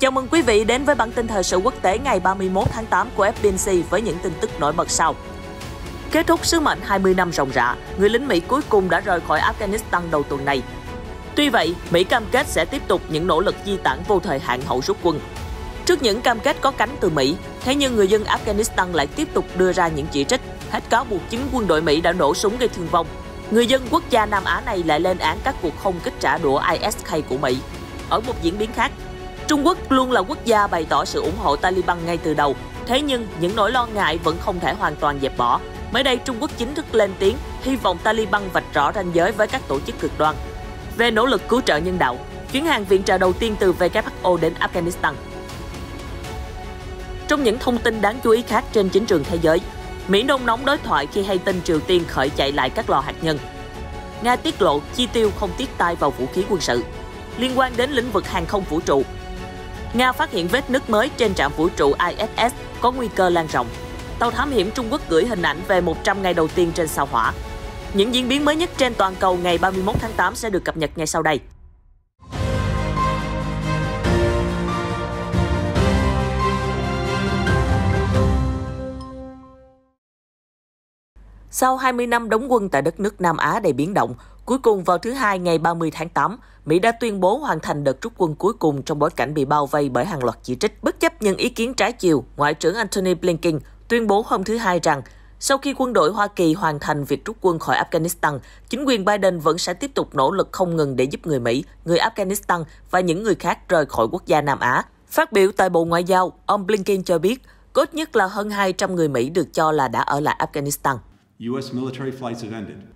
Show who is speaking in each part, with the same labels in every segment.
Speaker 1: Chào mừng quý vị đến với bản tin thời sự quốc tế ngày 31 tháng 8 của FBNC với những tin tức nổi bật sau. Kết thúc sứ mệnh 20 năm ròng rã, người lính Mỹ cuối cùng đã rời khỏi Afghanistan đầu tuần này. Tuy vậy, Mỹ cam kết sẽ tiếp tục những nỗ lực di tản vô thời hạn hậu rút quân. Trước những cam kết có cánh từ Mỹ, thế nhưng người dân Afghanistan lại tiếp tục đưa ra những chỉ trích, hết cáo buộc chính quân đội Mỹ đã nổ súng gây thương vong. Người dân quốc gia Nam Á này lại lên án các cuộc không kích trả đũa ISK của Mỹ. Ở một diễn biến khác, Trung Quốc luôn là quốc gia bày tỏ sự ủng hộ Taliban ngay từ đầu, thế nhưng những nỗi lo ngại vẫn không thể hoàn toàn dẹp bỏ. Mới đây, Trung Quốc chính thức lên tiếng hy vọng Taliban vạch rõ ranh giới với các tổ chức cực đoan. Về nỗ lực cứu trợ nhân đạo, chuyến hàng viện trợ đầu tiên từ WHO đến Afghanistan. Trong những thông tin đáng chú ý khác trên chính trường thế giới, Mỹ nôn nóng đối thoại khi hay tin Triều Tiên khởi chạy lại các lò hạt nhân. Nga tiết lộ chi tiêu không tiết tay vào vũ khí quân sự. Liên quan đến lĩnh vực hàng không vũ trụ, Nga phát hiện vết nứt mới trên trạm vũ trụ ISS có nguy cơ lan rộng. Tàu thám hiểm Trung Quốc gửi hình ảnh về 100 ngày đầu tiên trên sao hỏa. Những diễn biến mới nhất trên toàn cầu ngày 31 tháng 8 sẽ được cập nhật ngay sau đây. Sau 20 năm đóng quân tại đất nước Nam Á đầy biến động, Cuối cùng vào thứ Hai ngày 30 tháng 8, Mỹ đã tuyên bố hoàn thành đợt rút quân cuối cùng trong bối cảnh bị bao vây bởi hàng loạt chỉ trích. Bất chấp những ý kiến trái chiều, Ngoại trưởng Antony Blinken tuyên bố hôm thứ Hai rằng sau khi quân đội Hoa Kỳ hoàn thành việc rút quân khỏi Afghanistan, chính quyền Biden vẫn sẽ tiếp tục nỗ lực không ngừng để giúp người Mỹ, người Afghanistan và những người khác rời khỏi quốc gia Nam Á. Phát biểu tại Bộ Ngoại giao, ông Blinken cho biết, cốt nhất là hơn 200 người Mỹ được cho là đã ở lại Afghanistan.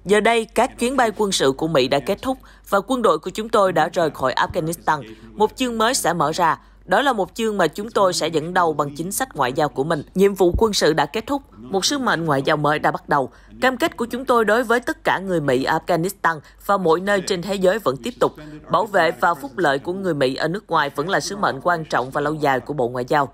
Speaker 1: Giờ đây, các chuyến bay quân sự của Mỹ đã kết thúc và quân đội của chúng tôi đã rời khỏi Afghanistan. Một chương mới sẽ mở ra đó là một chương mà chúng tôi sẽ dẫn đầu bằng chính sách ngoại giao của mình. Nhiệm vụ quân sự đã kết thúc, một sứ mệnh ngoại giao mới đã bắt đầu. Cam kết của chúng tôi đối với tất cả người Mỹ ở Afghanistan và mọi nơi trên thế giới vẫn tiếp tục. Bảo vệ và phúc lợi của người Mỹ ở nước ngoài vẫn là sứ mệnh quan trọng và lâu dài của Bộ Ngoại giao.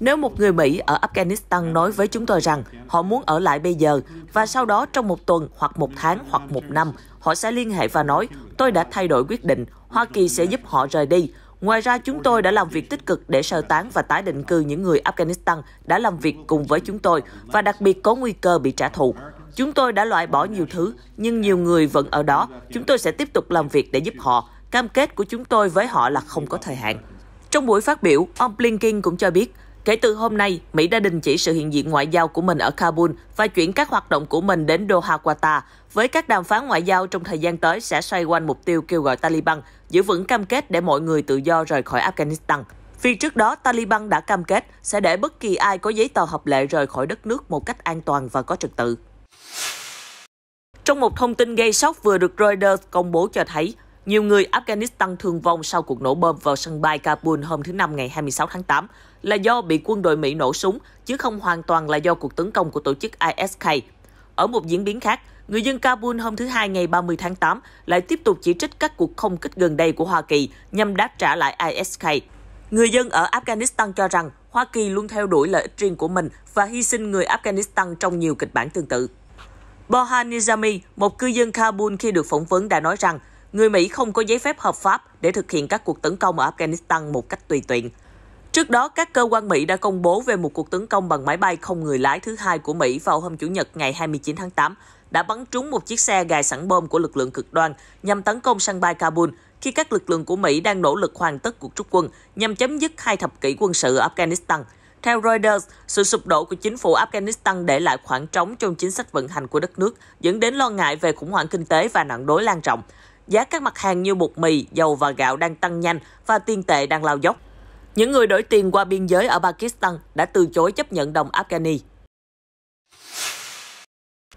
Speaker 1: Nếu một người Mỹ ở Afghanistan nói với chúng tôi rằng họ muốn ở lại bây giờ và sau đó trong một tuần hoặc một tháng hoặc một năm, họ sẽ liên hệ và nói tôi đã thay đổi quyết định, Hoa Kỳ sẽ giúp họ rời đi. Ngoài ra, chúng tôi đã làm việc tích cực để sơ tán và tái định cư những người Afghanistan đã làm việc cùng với chúng tôi và đặc biệt có nguy cơ bị trả thù. Chúng tôi đã loại bỏ nhiều thứ, nhưng nhiều người vẫn ở đó. Chúng tôi sẽ tiếp tục làm việc để giúp họ. Cam kết của chúng tôi với họ là không có thời hạn. Trong buổi phát biểu, ông Blinken cũng cho biết Kể từ hôm nay, Mỹ đã đình chỉ sự hiện diện ngoại giao của mình ở Kabul và chuyển các hoạt động của mình đến Doha, Qatar, với các đàm phán ngoại giao trong thời gian tới sẽ xoay quanh mục tiêu kêu gọi Taliban giữ vững cam kết để mọi người tự do rời khỏi Afghanistan. Vì trước đó, Taliban đã cam kết sẽ để bất kỳ ai có giấy tờ hợp lệ rời khỏi đất nước một cách an toàn và có trật tự. Trong một thông tin gây sốc vừa được Reuters công bố cho thấy, nhiều người Afghanistan thương vong sau cuộc nổ bom vào sân bay Kabul hôm thứ Năm ngày 26 tháng 8 là do bị quân đội Mỹ nổ súng, chứ không hoàn toàn là do cuộc tấn công của tổ chức ISK. Ở một diễn biến khác, người dân Kabul hôm thứ Hai ngày 30 tháng 8 lại tiếp tục chỉ trích các cuộc không kích gần đây của Hoa Kỳ nhằm đáp trả lại ISK. Người dân ở Afghanistan cho rằng Hoa Kỳ luôn theo đuổi lợi ích riêng của mình và hy sinh người Afghanistan trong nhiều kịch bản tương tự. Bohan Nizami, một cư dân Kabul khi được phỏng vấn đã nói rằng người Mỹ không có giấy phép hợp pháp để thực hiện các cuộc tấn công ở Afghanistan một cách tùy tiện. Trước đó, các cơ quan Mỹ đã công bố về một cuộc tấn công bằng máy bay không người lái thứ hai của Mỹ vào hôm Chủ nhật ngày 29 tháng 8 đã bắn trúng một chiếc xe gài sẵn bom của lực lượng cực đoan nhằm tấn công sân bay Kabul khi các lực lượng của Mỹ đang nỗ lực hoàn tất cuộc rút quân nhằm chấm dứt hai thập kỷ quân sự ở Afghanistan. Theo Reuters, sự sụp đổ của chính phủ Afghanistan để lại khoảng trống trong chính sách vận hành của đất nước, dẫn đến lo ngại về khủng hoảng kinh tế và nạn đối lan rộng giá các mặt hàng như bột mì, dầu và gạo đang tăng nhanh và tiền tệ đang lao dốc. Những người đổi tiền qua biên giới ở Pakistan đã từ chối chấp nhận đồng Afghani.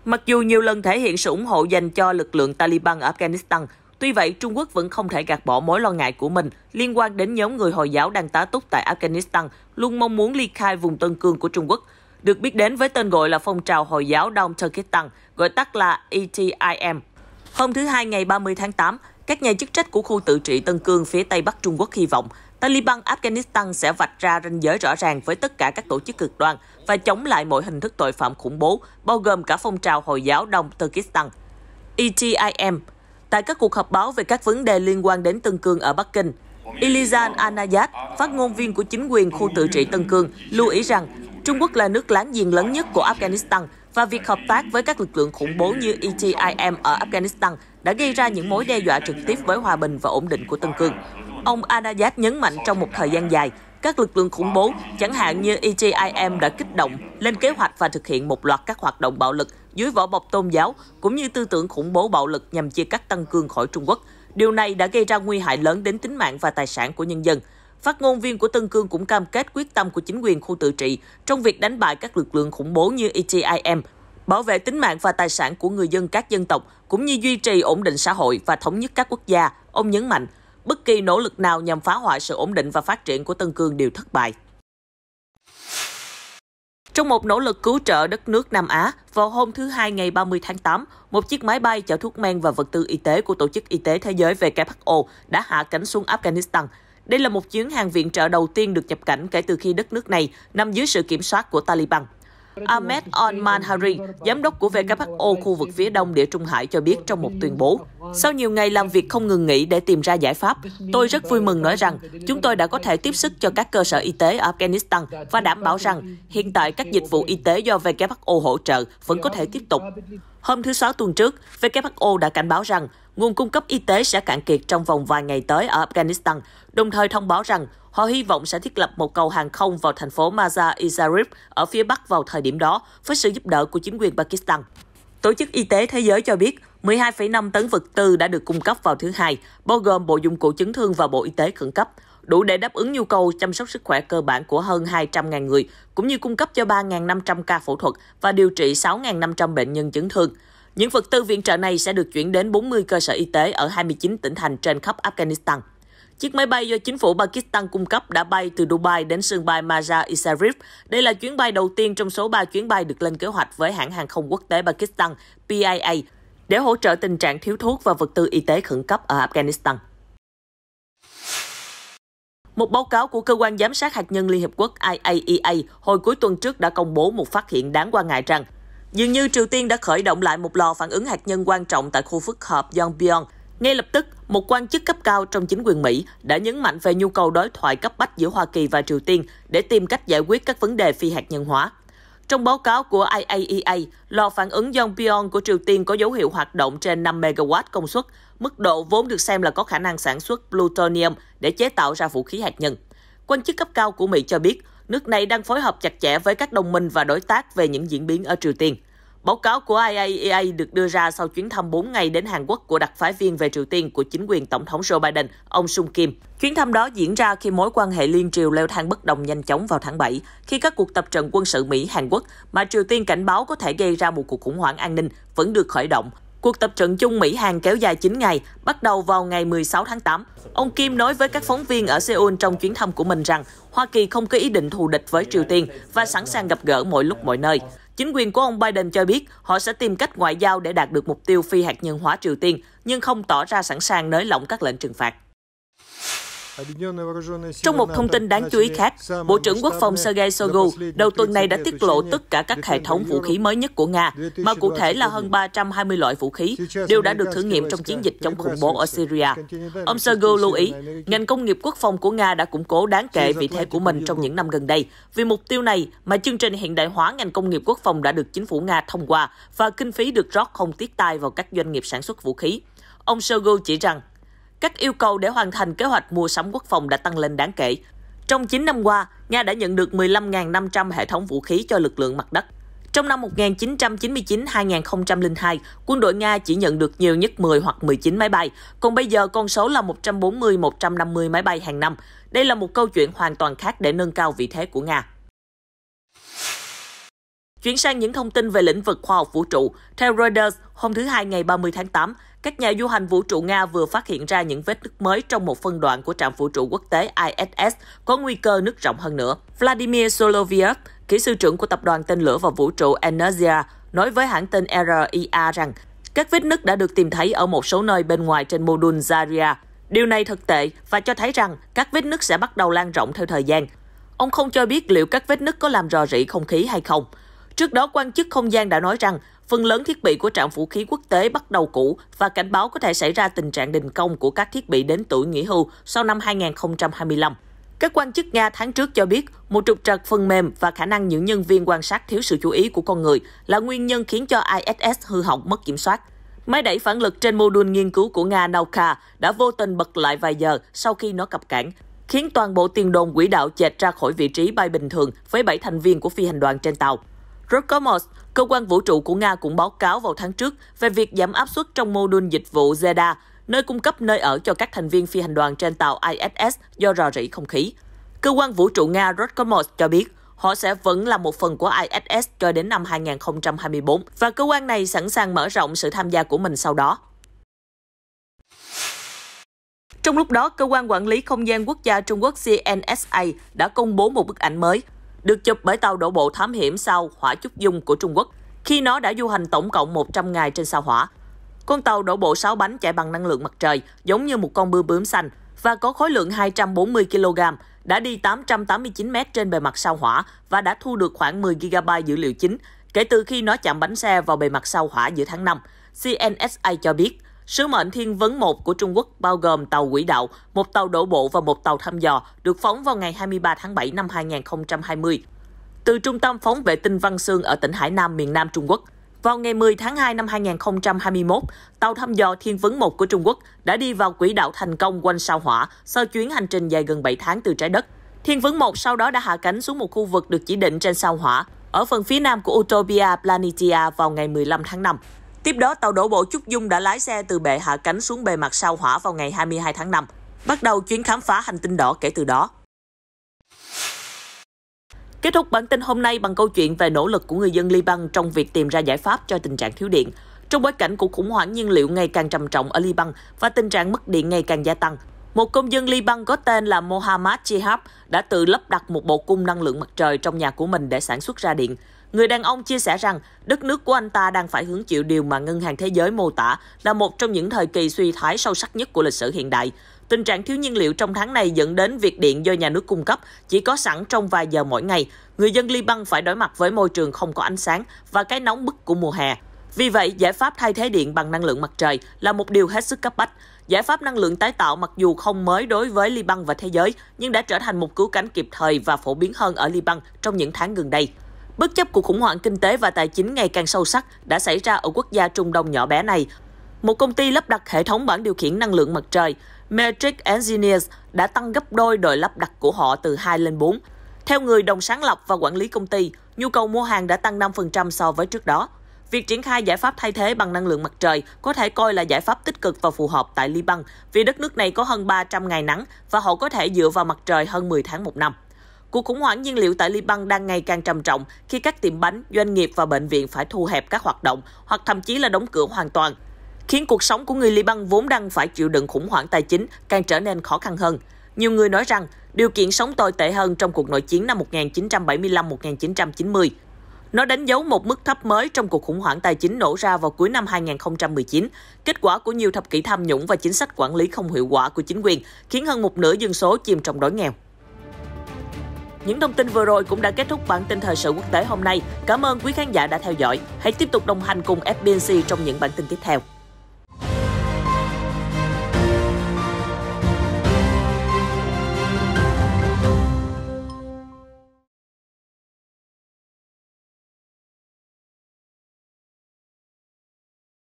Speaker 1: Mặc dù nhiều lần thể hiện sự ủng hộ dành cho lực lượng Taliban ở Afghanistan, tuy vậy Trung Quốc vẫn không thể gạt bỏ mối lo ngại của mình liên quan đến nhóm người Hồi giáo đang tá túc tại Afghanistan, luôn mong muốn ly khai vùng Tân Cương của Trung Quốc. Được biết đến với tên gọi là phong trào Hồi giáo Đông Turkestan, gọi tắt là ETIM, Hôm thứ Hai ngày 30 tháng 8, các nhà chức trách của khu tự trị Tân Cương phía Tây Bắc Trung Quốc hy vọng Taliban Afghanistan sẽ vạch ra ranh giới rõ ràng với tất cả các tổ chức cực đoan và chống lại mọi hình thức tội phạm khủng bố, bao gồm cả phong trào Hồi giáo Đông Turkestan. ETIM Tại các cuộc họp báo về các vấn đề liên quan đến Tân Cương ở Bắc Kinh, Ilizan Anayat, phát ngôn viên của chính quyền khu tự trị Tân Cương, lưu ý rằng Trung Quốc là nước láng giềng lớn nhất của Afghanistan và việc hợp tác với các lực lượng khủng bố như ETIM ở Afghanistan đã gây ra những mối đe dọa trực tiếp với hòa bình và ổn định của Tân Cương. Ông Anayat nhấn mạnh trong một thời gian dài, các lực lượng khủng bố, chẳng hạn như EJIM đã kích động, lên kế hoạch và thực hiện một loạt các hoạt động bạo lực dưới vỏ bọc tôn giáo, cũng như tư tưởng khủng bố bạo lực nhằm chia cắt Tân Cương khỏi Trung Quốc. Điều này đã gây ra nguy hại lớn đến tính mạng và tài sản của nhân dân. Phát ngôn viên của Tân Cương cũng cam kết quyết tâm của chính quyền khu tự trị trong việc đánh bại các lực lượng khủng bố như ETIM, bảo vệ tính mạng và tài sản của người dân các dân tộc, cũng như duy trì ổn định xã hội và thống nhất các quốc gia. Ông nhấn mạnh, bất kỳ nỗ lực nào nhằm phá hoại sự ổn định và phát triển của Tân Cương đều thất bại. Trong một nỗ lực cứu trợ đất nước Nam Á, vào hôm thứ Hai ngày 30 tháng 8, một chiếc máy bay chở thuốc men và vật tư y tế của Tổ chức Y tế Thế giới WHO đã hạ cánh xuống Afghanistan – đây là một chuyến hàng viện trợ đầu tiên được nhập cảnh kể từ khi đất nước này nằm dưới sự kiểm soát của Taliban. Ahmed Al-Manhari, giám đốc của WHO khu vực phía đông Địa Trung Hải cho biết trong một tuyên bố, sau nhiều ngày làm việc không ngừng nghỉ để tìm ra giải pháp, tôi rất vui mừng nói rằng chúng tôi đã có thể tiếp sức cho các cơ sở y tế ở Afghanistan và đảm bảo rằng hiện tại các dịch vụ y tế do WHO hỗ trợ vẫn có thể tiếp tục. Hôm thứ Sáu tuần trước, WHO đã cảnh báo rằng nguồn cung cấp y tế sẽ cạn kiệt trong vòng vài ngày tới ở Afghanistan, đồng thời thông báo rằng họ hy vọng sẽ thiết lập một cầu hàng không vào thành phố Mazar i Sharif ở phía bắc vào thời điểm đó với sự giúp đỡ của chính quyền Pakistan. Tổ chức Y tế Thế giới cho biết 12,5 tấn vật tư đã được cung cấp vào thứ Hai, bao gồm bộ dụng cụ chấn thương và bộ y tế khẩn cấp, đủ để đáp ứng nhu cầu chăm sóc sức khỏe cơ bản của hơn 200.000 người, cũng như cung cấp cho 3.500 ca phẫu thuật và điều trị 6.500 bệnh nhân chấn thương. Những vật tư viện trợ này sẽ được chuyển đến 40 cơ sở y tế ở 29 tỉnh thành trên khắp Afghanistan. Chiếc máy bay do chính phủ Pakistan cung cấp đã bay từ Dubai đến sân bay Mazar-i-Sharif. Đây là chuyến bay đầu tiên trong số 3 chuyến bay được lên kế hoạch với hãng hàng không quốc tế Pakistan PIA để hỗ trợ tình trạng thiếu thuốc và vật tư y tế khẩn cấp ở Afghanistan. Một báo cáo của Cơ quan Giám sát Hạt nhân Liên Hiệp Quốc IAEA e hồi cuối tuần trước đã công bố một phát hiện đáng quan ngại rằng Dường như Triều Tiên đã khởi động lại một lò phản ứng hạt nhân quan trọng tại khu phức hợp Yongbyon. Ngay lập tức, một quan chức cấp cao trong chính quyền Mỹ đã nhấn mạnh về nhu cầu đối thoại cấp bách giữa Hoa Kỳ và Triều Tiên để tìm cách giải quyết các vấn đề phi hạt nhân hóa. Trong báo cáo của IAEA, e lò phản ứng Yongbyon của Triều Tiên có dấu hiệu hoạt động trên 5 MW công suất, mức độ vốn được xem là có khả năng sản xuất plutonium để chế tạo ra vũ khí hạt nhân. Quan chức cấp cao của Mỹ cho biết, nước này đang phối hợp chặt chẽ với các đồng minh và đối tác về những diễn biến ở Triều Tiên. Báo cáo của IAEA e được đưa ra sau chuyến thăm 4 ngày đến Hàn Quốc của đặc phái viên về Triều Tiên của chính quyền Tổng thống Joe Biden, ông Sung Kim. Chuyến thăm đó diễn ra khi mối quan hệ liên triều leo thang bất đồng nhanh chóng vào tháng 7, khi các cuộc tập trận quân sự Mỹ-Hàn Quốc mà Triều Tiên cảnh báo có thể gây ra một cuộc khủng hoảng an ninh vẫn được khởi động Cuộc tập trận chung Mỹ-Hàn kéo dài 9 ngày, bắt đầu vào ngày 16 tháng 8. Ông Kim nói với các phóng viên ở Seoul trong chuyến thăm của mình rằng Hoa Kỳ không có ý định thù địch với Triều Tiên và sẵn sàng gặp gỡ mọi lúc mọi nơi. Chính quyền của ông Biden cho biết họ sẽ tìm cách ngoại giao để đạt được mục tiêu phi hạt nhân hóa Triều Tiên, nhưng không tỏ ra sẵn sàng nới lỏng các lệnh trừng phạt. Trong một thông tin đáng chú ý khác, Bộ trưởng Quốc phòng Sergei Shoigu đầu tuần này đã tiết lộ tất cả các hệ thống vũ khí mới nhất của Nga, mà cụ thể là hơn 320 loại vũ khí, đều đã được thử nghiệm trong chiến dịch chống khủng bố ở Syria. Ông Shoigu lưu ý, ngành công nghiệp quốc phòng của Nga đã củng cố đáng kể vị thế của mình trong những năm gần đây. Vì mục tiêu này mà chương trình hiện đại hóa ngành công nghiệp quốc phòng đã được chính phủ Nga thông qua và kinh phí được rót không tiết tai vào các doanh nghiệp sản xuất vũ khí. Ông Shoigu chỉ rằng các yêu cầu để hoàn thành kế hoạch mua sắm quốc phòng đã tăng lên đáng kể. Trong 9 năm qua, Nga đã nhận được 15.500 hệ thống vũ khí cho lực lượng mặt đất. Trong năm 1999-2002, quân đội Nga chỉ nhận được nhiều nhất 10 hoặc 19 máy bay, còn bây giờ con số là 140-150 máy bay hàng năm. Đây là một câu chuyện hoàn toàn khác để nâng cao vị thế của Nga. Chuyển sang những thông tin về lĩnh vực khoa học vũ trụ, theo Reuters, hôm thứ Hai ngày 30 tháng 8, các nhà du hành vũ trụ Nga vừa phát hiện ra những vết nứt mới trong một phân đoạn của trạm vũ trụ quốc tế ISS có nguy cơ nứt rộng hơn nữa. Vladimir Soloviev, kỹ sư trưởng của tập đoàn tên lửa và vũ trụ Energia, nói với hãng tin RIA rằng các vết nứt đã được tìm thấy ở một số nơi bên ngoài trên mô đun Zarya. Điều này thực tệ và cho thấy rằng các vết nứt sẽ bắt đầu lan rộng theo thời gian. Ông không cho biết liệu các vết nứt có làm rò rỉ không khí hay không. Trước đó, quan chức không gian đã nói rằng phần lớn thiết bị của trạm vũ khí quốc tế bắt đầu cũ và cảnh báo có thể xảy ra tình trạng đình công của các thiết bị đến tuổi nghỉ hưu sau năm 2025. Các quan chức Nga tháng trước cho biết một trục trặc phần mềm và khả năng những nhân viên quan sát thiếu sự chú ý của con người là nguyên nhân khiến cho ISS hư hỏng mất kiểm soát. Máy đẩy phản lực trên mô đun nghiên cứu của Nga Nauka đã vô tình bật lại vài giờ sau khi nó cập cảng, khiến toàn bộ tiền đồn quỹ đạo chệch ra khỏi vị trí bay bình thường với 7 thành viên của phi hành đoàn trên tàu. Roscosmos, cơ quan vũ trụ của Nga cũng báo cáo vào tháng trước về việc giảm áp suất trong mô đun dịch vụ Zeda, nơi cung cấp nơi ở cho các thành viên phi hành đoàn trên tàu ISS do rò rỉ không khí. Cơ quan vũ trụ Nga Roscosmos cho biết, họ sẽ vẫn là một phần của ISS cho đến năm 2024 và cơ quan này sẵn sàng mở rộng sự tham gia của mình sau đó. Trong lúc đó, cơ quan quản lý không gian quốc gia Trung Quốc CNSA đã công bố một bức ảnh mới được chụp bởi tàu đổ bộ thám hiểm sao Hỏa Chúc Dung của Trung Quốc khi nó đã du hành tổng cộng 100 ngày trên sao Hỏa. Con tàu đổ bộ 6 bánh chạy bằng năng lượng mặt trời, giống như một con bươm bướm xanh và có khối lượng 240 kg, đã đi 889 m trên bề mặt sao Hỏa và đã thu được khoảng 10 GB dữ liệu chính kể từ khi nó chạm bánh xe vào bề mặt sao Hỏa giữa tháng 5, CNSA cho biết. Sứ mệnh Thiên vấn 1 của Trung Quốc bao gồm tàu quỹ đạo, một tàu đổ bộ và một tàu thăm dò, được phóng vào ngày 23 tháng 7 năm 2020 từ Trung tâm Phóng vệ tinh Văn Sương ở tỉnh Hải Nam, miền Nam Trung Quốc. Vào ngày 10 tháng 2 năm 2021, tàu thăm dò Thiên vấn 1 của Trung Quốc đã đi vào quỹ đạo thành công quanh sao hỏa sau chuyến hành trình dài gần 7 tháng từ trái đất. Thiên vấn 1 sau đó đã hạ cánh xuống một khu vực được chỉ định trên sao hỏa ở phần phía nam của Utopia Planitia vào ngày 15 tháng 5. Tiếp đó, tàu đổ bộ Trúc Dung đã lái xe từ bệ hạ cánh xuống bề mặt sao hỏa vào ngày 22 tháng 5, bắt đầu chuyến khám phá hành tinh đỏ kể từ đó. Kết thúc bản tin hôm nay bằng câu chuyện về nỗ lực của người dân Liban trong việc tìm ra giải pháp cho tình trạng thiếu điện. Trong bối cảnh cuộc khủng hoảng nhiên liệu ngày càng trầm trọng ở Liban và tình trạng mất điện ngày càng gia tăng, một công dân Liban có tên là Mohammad chihab đã tự lắp đặt một bộ cung năng lượng mặt trời trong nhà của mình để sản xuất ra điện. Người đàn ông chia sẻ rằng đất nước của anh ta đang phải hứng chịu điều mà Ngân hàng Thế giới mô tả là một trong những thời kỳ suy thoái sâu sắc nhất của lịch sử hiện đại. Tình trạng thiếu nhiên liệu trong tháng này dẫn đến việc điện do nhà nước cung cấp chỉ có sẵn trong vài giờ mỗi ngày. Người dân Liban phải đối mặt với môi trường không có ánh sáng và cái nóng bức của mùa hè. Vì vậy, giải pháp thay thế điện bằng năng lượng mặt trời là một điều hết sức cấp bách. Giải pháp năng lượng tái tạo mặc dù không mới đối với Liban và thế giới, nhưng đã trở thành một cứu cánh kịp thời và phổ biến hơn ở Liban trong những tháng gần đây. Bất chấp cuộc khủng hoảng kinh tế và tài chính ngày càng sâu sắc đã xảy ra ở quốc gia Trung Đông nhỏ bé này, một công ty lắp đặt hệ thống bảng điều khiển năng lượng mặt trời, Metric Engineers, đã tăng gấp đôi đội lắp đặt của họ từ 2 lên 4. Theo người đồng sáng lập và quản lý công ty, nhu cầu mua hàng đã tăng 5% so với trước đó. Việc triển khai giải pháp thay thế bằng năng lượng mặt trời có thể coi là giải pháp tích cực và phù hợp tại Liban, vì đất nước này có hơn 300 ngày nắng và họ có thể dựa vào mặt trời hơn 10 tháng một năm. Cuộc khủng hoảng nhiên liệu tại Liban đang ngày càng trầm trọng khi các tiệm bánh, doanh nghiệp và bệnh viện phải thu hẹp các hoạt động hoặc thậm chí là đóng cửa hoàn toàn, khiến cuộc sống của người Liban vốn đang phải chịu đựng khủng hoảng tài chính càng trở nên khó khăn hơn. Nhiều người nói rằng điều kiện sống tồi tệ hơn trong cuộc nội chiến năm 1975-1990. Nó đánh dấu một mức thấp mới trong cuộc khủng hoảng tài chính nổ ra vào cuối năm 2019, kết quả của nhiều thập kỷ tham nhũng và chính sách quản lý không hiệu quả của chính quyền khiến hơn một nửa dân số chìm trong đói nghèo. Những thông tin vừa rồi cũng đã kết thúc bản tin thời sự quốc tế hôm nay. Cảm ơn quý khán giả đã theo dõi. Hãy tiếp tục đồng hành cùng FBNC trong những bản tin tiếp theo.